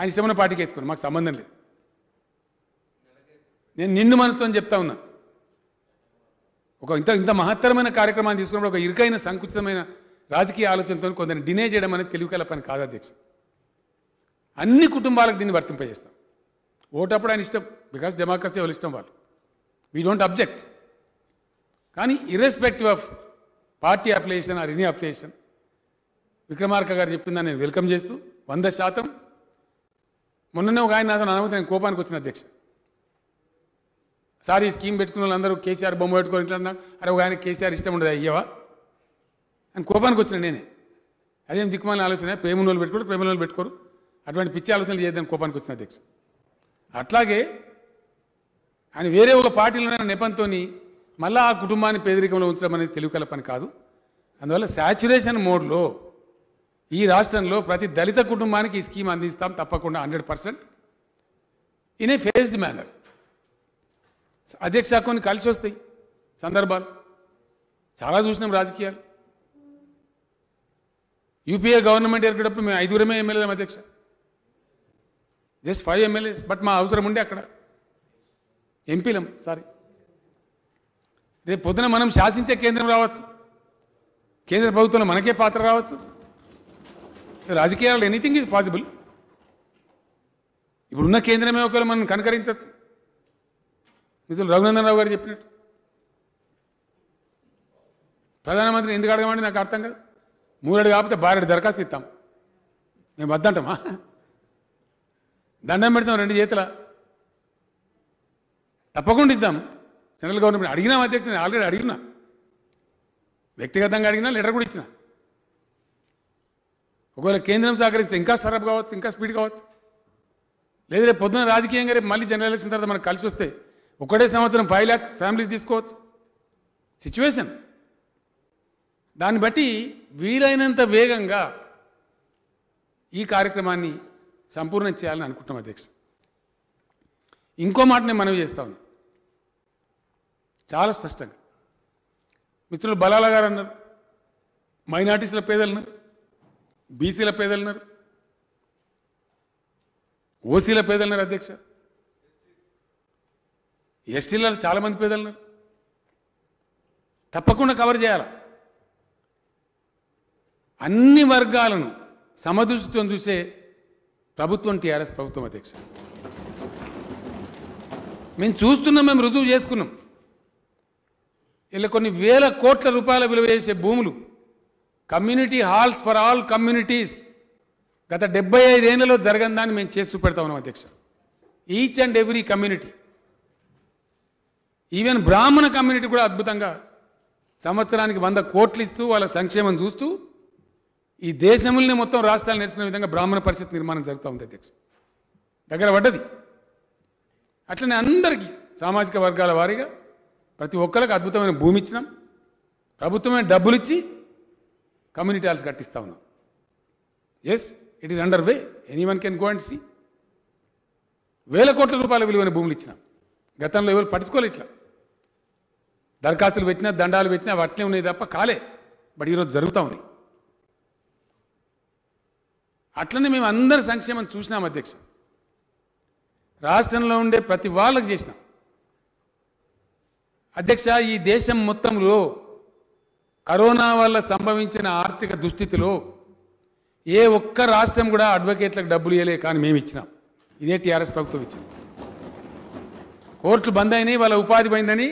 ఆయన ఇష్టమైన పార్టీకి వేసుకున్నాను మాకు సంబంధం లేదు నేను నిన్ను మనసుతో చెప్తా ఉన్నా ఒక ఇంత ఇంత మహత్తరమైన కార్యక్రమాన్ని తీసుకున్నప్పుడు ఒక ఇరుకైన సంకుచితమైన రాజకీయ ఆలోచనతో కొందరిని డినే చేయడం అనేది తెలివి పని కాదు అధ్యక్ష అన్ని కుటుంబాలకు దీన్ని వర్తింపజేస్తాం ఓటప్పుడు ఆయన ఇష్టం బికాస్ డెమోక్రసీ వాళ్ళు ఇష్టం వాళ్ళు వీ డోంట్ అబ్జెక్ట్ కానీ irrespective of party affiliation or any affiliation Vikramarka గారు చెప్పిందని నేను వెల్కమ్ చేస్తూ వంద శాతం మొన్ననే ఒక ఆయన నాతో అనుమతి నేను కోపానికి వచ్చిన అధ్యక్ష సార్ ఈ స్కీమ్ పెట్టుకున్న వాళ్ళందరూ కేసీఆర్ బొమ్మ పెట్టుకొని ఇట్లా అరే ఒక ఆయన కేసీఆర్ ఇష్టం ఉండదు అయ్యవా అని కోపానికి వచ్చిన నేనే అదేం దిక్కుమాలని ఆలోచన ప్రేమ వాళ్ళు పెట్టుకోరు ప్రేమ వాళ్ళు పెట్టుకోరు అటువంటి పిచ్చి ఆలోచనలు చేయొద్దని కోపానికి వచ్చిన అధ్యక్ష అట్లాగే ఆయన వేరే ఒక పార్టీలో నెపంతో మళ్ళీ ఆ కుటుంబాన్ని పేదరికంలో ఉంచడం అనేది తెలివికల పని కాదు అందువల్ల శాచురేషన్ మోడ్లో ఈ రాష్ట్రంలో ప్రతి దళిత కుటుంబానికి ఈ స్కీమ్ అందిస్తాం తప్పకుండా hundred percent in a phased manner అధ్యక్ష కొన్ని కలిసి వస్తాయి సందర్భాలు చాలా చూసినాం రాజకీయాలు యూపీఏ గవర్నమెంట్ ఏర్పడప్పుడు మేము ఐదుగురమే ఎమ్మెల్యే అధ్యక్ష జస్ట్ ఫైవ్ ఎమ్మెల్యేస్ బట్ మా అవసరం ఉండే అక్కడ ఎంపీలం సారీ రేపు పొద్దున మనం శాసించే కేంద్రం రావచ్చు కేంద్ర ప్రభుత్వంలో మనకే పాత్ర రావచ్చు రాజకీయాలు ఎనీథింగ్ ఈజ్ పాసిబుల్ ఇప్పుడున్న కేంద్రమే ఒకవేళ మనం కనకరించవచ్చు మిత్రులు రఘునందనరావు గారు చెప్పినట్టు ప్రధానమంత్రిని ఎందుకు అడగమండి నాకు అర్థం కాదు మూరేడు కాకపోతే బారెడు దరఖాస్తు ఇస్తాం మేము వద్దంటామా దండం పెడతాం రెండు చేతుల తప్పకుండా ఇద్దాం సెంట్రల్ గవర్నమెంట్ అడిగినాం అధ్యక్షుడు ఆల్రెడీ అడిగినా వ్యక్తిగతంగా అడిగినా లెటర్ కూడా ఇచ్చినా ఒకవేళ కేంద్రం సహకరిస్తే ఇంకా సరఫ్ కావచ్చు ఇంకా స్పీడ్ కావచ్చు లేదు రేపు పొద్దున రాజకీయంగా రేపు మళ్ళీ జనరల్ ఎలక్షన్ తర్వాత మనకు కలిసి వస్తే ఒకటే సంవత్సరం ఫైవ్ ల్యాక్ ఫ్యామిలీస్ తీసుకోవచ్చు సిచ్యువేషన్ దాన్ని బట్టి వీలైనంత వేగంగా ఈ కార్యక్రమాన్ని సంపూర్ణం చేయాలని అనుకుంటున్నాం అధ్యక్ష ఇంకో మాట నేను మనవి చేస్తా ఉన్నా చాలా స్పష్టంగా మిత్రులు బలాల గారు అన్నారు మైనార్టీస్ల పేదలు అన్నారు బీసీల పేదలున్నారు ఓసీల పేదలున్నారు అధ్యక్ష ఎస్టీలలో చాలామంది పేదలున్నారు తప్పకుండా కవర్ చేయాలి అన్ని వర్గాలను సమదృష్టితో చూసే ప్రభుత్వం టీఆర్ఎస్ ప్రభుత్వం అధ్యక్ష మేము చూస్తున్నాం మేము రుజువు చేసుకున్నాం ఇలా కొన్ని వేల కోట్ల రూపాయల విలువ చేసే భూములు community halls for all communities గత డెబ్బై ఐదేళ్లలో జరగని దాన్ని మేము చేసి చూపెడతా ఉన్నాం అధ్యక్ష each and every community even బ్రాహ్మణ కమ్యూనిటీ కూడా అద్భుతంగా సంవత్సరానికి వంద కోట్లు ఇస్తూ వాళ్ళ సంక్షేమం చూస్తూ ఈ దేశంలోనే మొత్తం రాష్ట్రాలు నేర్చిన విధంగా బ్రాహ్మణ పరిషత్ నిర్మాణం జరుగుతూ ఉంది అధ్యక్ష దగ్గర పడ్డది అట్లనే అందరికీ సామాజిక వర్గాల వారీగా ప్రతి ఒక్కరికి అద్భుతమైన భూమి ఇచ్చినాం ప్రభుత్వమే డబ్బులు ఇచ్చి కమ్యూనిటీ హాల్స్ కట్టిస్తా ఉన్నాం yes it is under way anyone can go and see వేల కోట్ల రూపాయల విలువైన భూములు ఇచ్చినాం గతంలో ఎవరు పట్టించుకోలే ఇట్లా దరఖాస్తులు పెట్టినా దండాలు పెట్టినా అవి అట్లే ఉన్నాయి తప్ప కాలే బట్ ఈరోజు జరుగుతూ ఉన్నాయి అట్లనే మేము అందరి సంక్షేమం చూసినాం అధ్యక్ష రాష్ట్రంలో ఉండే ప్రతి వాళ్ళకు చేసినాం అధ్యక్ష ఈ దేశం మొత్తంలో కరోనా వల్ల సంభవించిన ఆర్థిక దుస్థితిలో ఏ ఒక్క రాష్ట్రం కూడా అడ్వకేట్లకు డబ్బులు ఇవ్వలే కానీ మేము ఇచ్చినాం ఇదే టీఆర్ఎస్ ప్రభుత్వం ఇచ్చింది కోర్టులు బంద్ అయినాయి వాళ్ళ ఉపాధి పోయిందని